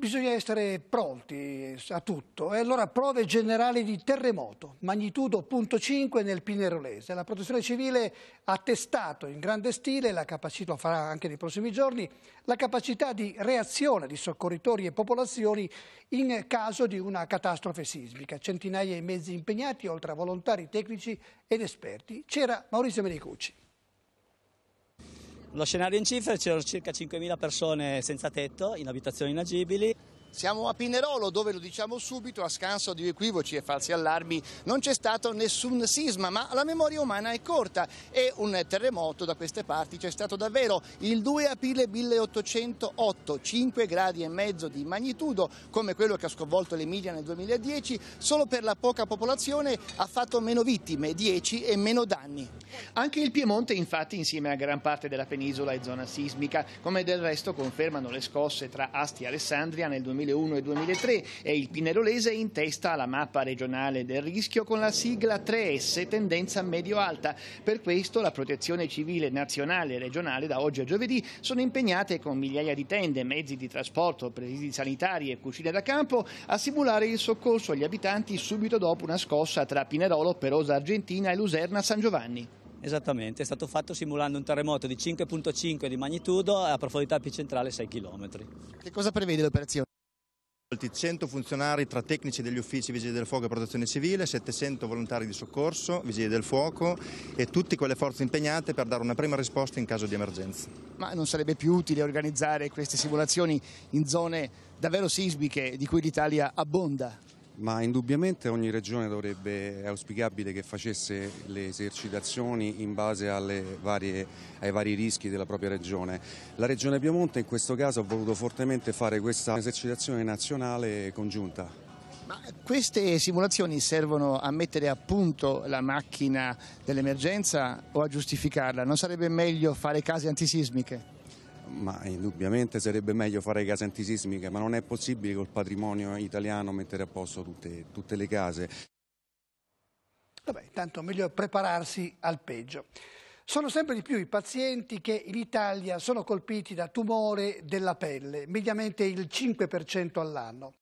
bisogna essere pronti a tutto. E allora prove generali di terremoto, magnitudo 0.5 nel Pinerolese. La protezione civile ha testato in grande stile, la capacità, lo farà anche nei prossimi giorni, la capacità di reazione di soccorritori e popolazioni in caso di una catastrofe sismica. Centinaia di mezzi impegnati, oltre a volontari, tecnici ed esperti. C'era Maurizio Menicucci. Lo scenario in cifre c'erano circa 5.000 persone senza tetto in abitazioni inagibili, siamo a Pinerolo dove, lo diciamo subito, a scanso di equivoci e falsi allarmi non c'è stato nessun sisma, ma la memoria umana è corta e un terremoto da queste parti c'è stato davvero il 2 aprile 1808, 5 gradi e mezzo di magnitudo, come quello che ha sconvolto l'Emilia nel 2010, solo per la poca popolazione ha fatto meno vittime, 10 e meno danni. Anche il Piemonte infatti insieme a gran parte della penisola è zona sismica, come del resto confermano le scosse tra Asti e Alessandria nel 2010 2001 e 2003 e il Pinerolese in testa alla mappa regionale del rischio con la sigla 3S tendenza medio-alta. Per questo la Protezione Civile nazionale e regionale da oggi a giovedì sono impegnate con migliaia di tende, mezzi di trasporto, presidi sanitari e cucine da campo a simulare il soccorso agli abitanti subito dopo una scossa tra Pinerolo, Perosa Argentina e Luserna San Giovanni. Esattamente, è stato fatto simulando un terremoto di 5.5 di magnitudo a profondità epicentrale 6 km. Che cosa prevede l'operazione? 100 funzionari tra tecnici degli uffici Vigili del Fuoco e Protezione Civile, 700 volontari di soccorso, Vigili del Fuoco e tutte quelle forze impegnate per dare una prima risposta in caso di emergenza. Ma non sarebbe più utile organizzare queste simulazioni in zone davvero sismiche di cui l'Italia abbonda? ma indubbiamente ogni regione dovrebbe, è auspicabile che facesse le esercitazioni in base varie, ai vari rischi della propria regione. La regione Piemonte in questo caso ha voluto fortemente fare questa esercitazione nazionale congiunta. Ma queste simulazioni servono a mettere a punto la macchina dell'emergenza o a giustificarla? Non sarebbe meglio fare case antisismiche? ma indubbiamente sarebbe meglio fare case antisismiche, ma non è possibile col patrimonio italiano mettere a posto tutte, tutte le case. Vabbè, tanto meglio prepararsi al peggio. Sono sempre di più i pazienti che in Italia sono colpiti da tumore della pelle, mediamente il 5% all'anno.